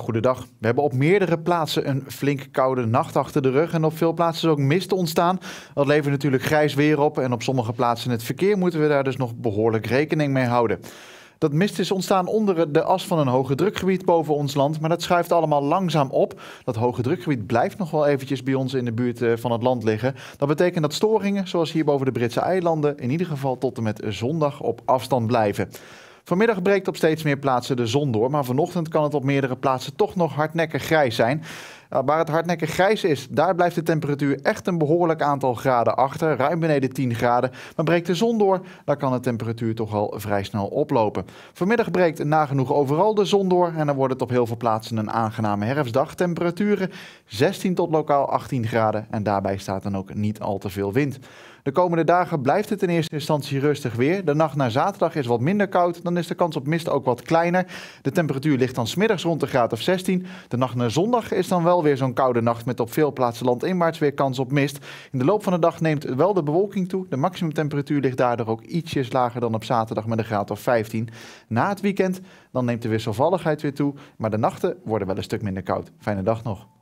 Goedendag. We hebben op meerdere plaatsen een flink koude nacht achter de rug en op veel plaatsen is ook mist ontstaan. Dat levert natuurlijk grijs weer op en op sommige plaatsen in het verkeer moeten we daar dus nog behoorlijk rekening mee houden. Dat mist is ontstaan onder de as van een hoge drukgebied boven ons land, maar dat schuift allemaal langzaam op. Dat hoge drukgebied blijft nog wel eventjes bij ons in de buurt eh, van het land liggen. Dat betekent dat storingen, zoals hier boven de Britse eilanden, in ieder geval tot en met zondag op afstand blijven. Vanmiddag breekt op steeds meer plaatsen de zon door, maar vanochtend kan het op meerdere plaatsen toch nog hardnekkig grijs zijn. Eh, waar het hardnekkig grijs is, daar blijft de temperatuur echt een behoorlijk aantal graden achter, ruim beneden 10 graden. Maar breekt de zon door, dan kan de temperatuur toch al vrij snel oplopen. Vanmiddag breekt nagenoeg overal de zon door en dan wordt het op heel veel plaatsen een aangename herfstdag. Temperaturen 16 tot lokaal 18 graden en daarbij staat dan ook niet al te veel wind. De komende dagen blijft het in eerste instantie rustig weer. De nacht naar zaterdag is wat minder koud. Dan is de kans op mist ook wat kleiner. De temperatuur ligt dan smiddags rond de graad of 16. De nacht naar zondag is dan wel weer zo'n koude nacht met op veel plaatsen landinwaarts weer kans op mist. In de loop van de dag neemt wel de bewolking toe. De maximumtemperatuur ligt daardoor ook ietsjes lager dan op zaterdag met een graad of 15. Na het weekend dan neemt de wisselvalligheid weer toe. Maar de nachten worden wel een stuk minder koud. Fijne dag nog.